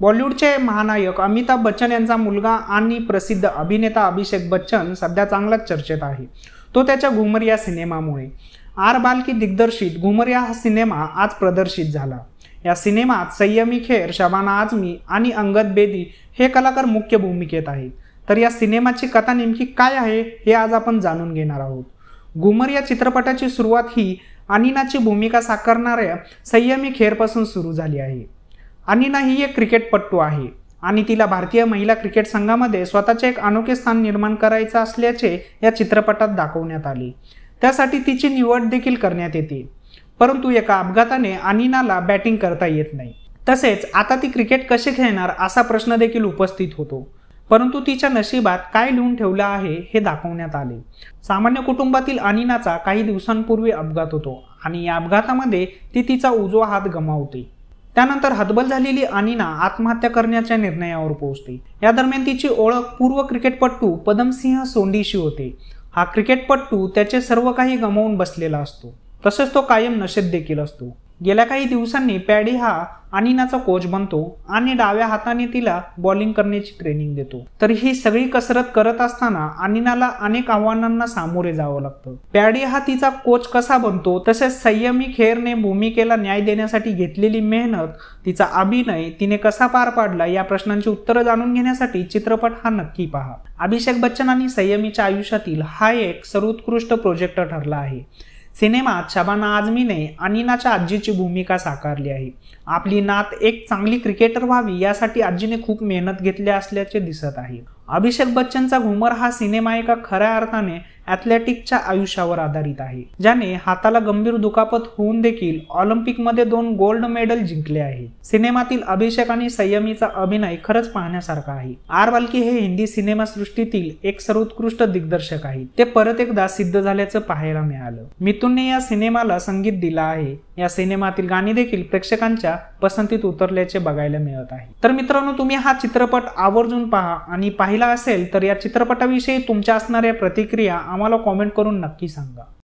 बॉलिवूडचे महानायक अमिताभ बच्चन यांचा मुलगा आणि प्रसिद्ध अभिनेता अभिषेक बच्चन सध्या चांगलाच चर्चेत आहे तो त्याच्या घुमर या सिनेमामुळे आर बालकी दिग्दर्शित घुमर हा सिनेमा आज प्रदर्शित झाला या सिनेमात संयमी खेर शबाना आजमी आणि अंगद बेदी हे कलाकार मुख्य भूमिकेत आहेत तर या सिनेमाची कथा नेमकी काय आहे हे आज आपण जाणून घेणार आहोत घुमर या चित्रपटाची सुरुवात ही अनिनाची भूमिका साकारणाऱ्या संयमी खेरपासून सुरू झाली आहे अनिना ही एक क्रिकेटपट्टू आहे आणि तिला भारतीय महिला क्रिकेट संघामध्ये स्वतःचे एक अनोखे स्थान निर्माण करायचं असल्याचे या चित्रपटात दाखवण्यात आले त्यासाठी तिची निवड देखील करण्यात येते परंतु एका अपघाताने अनिनाला बॅटिंग करता येत नाही तसेच आता ती क्रिकेट कसे खेळणार असा प्रश्न देखील उपस्थित होतो परंतु तिच्या नशिबात काय लिहून ठेवलं आहे हे दाखवण्यात आले सामान्य कुटुंबातील अनिनाचा काही दिवसांपूर्वी अपघात होतो आणि या अपघातामध्ये ती तिचा उजवा हात गमावते त्यानंतर हतबल झालेली अनिना आत्महत्या करण्याच्या निर्णयावर पोहोचते या दरम्यान तिची ओळख पूर्व क्रिकेटपटू पदमसिंह सोंडीशी होते हा क्रिकेटपटू त्याचे सर्व काही गमावून बसलेला असतो तसेच तो कायम नशेत देखील असतो गेल्या काही दिवसांनी पॅडी हा अनिनाचा कोच बनतो आणि डाव्या हाताने तिला बॉलिंग करण्याची ट्रेनिंग देतो तर ही सगळी कसरत करत असताना अनिनाला अनेक आव्हानांना सामोरे जावं लागतं पॅडी हा तिचा कोच कसा बनतो तसेच संयमी खेरने भूमिकेला न्याय देण्यासाठी घेतलेली मेहनत तिचा अभिनय तिने कसा पार पाडला या प्रश्नांची उत्तरं जाणून घेण्यासाठी चित्रपट हा नक्की पहा अभिषेक बच्चन आणि संयमीच्या आयुष्यातील हा एक सर्वोत्कृष्ट प्रोजेक्ट ठरला आहे सिनेमात शबाना आझमीने अनिनाच्या आजीची भूमिका साकारली आहे आपली नात एक चांगली क्रिकेटर व्हावी यासाठी आजीने खूप मेहनत घेतली असल्याचे दिसत आहे अभिषेक बच्चनचा घुमर हा सिनेमा एका खऱ्या अर्थाने ॲथलेटिकच्या आयुष्यावर आधारित आहे ज्याने हाताला गंभीर दुखापत होऊन देखील मध्ये दोन गोल्ड मेडल जिंकले आहे सिनेमातील अभिषेक आणि संयमीचा अभिनय खरंच पाहण्यासारखा आहे आर बालकी हे हिंदी सृष्टीतील एक सर्वोत्कृष्ट दिग्दर्शक आहे ते परत एकदा सिद्ध झाल्याचं पाहायला मिळालं मिथूनने या सिनेमाला संगीत दिला आहे या सिनेमातील गाणी देखील प्रेक्षकांच्या पसंतीत उतरल्याचे बघायला मिळत आहे तर मित्रांनो तुम्ही हा चित्रपट आवर्जून पहा आणि पाहिला असेल तर या चित्रपटाविषयी तुमच्या असणाऱ्या प्रतिक्रिया आम्हाला कॉमेंट करून नक्की सांगा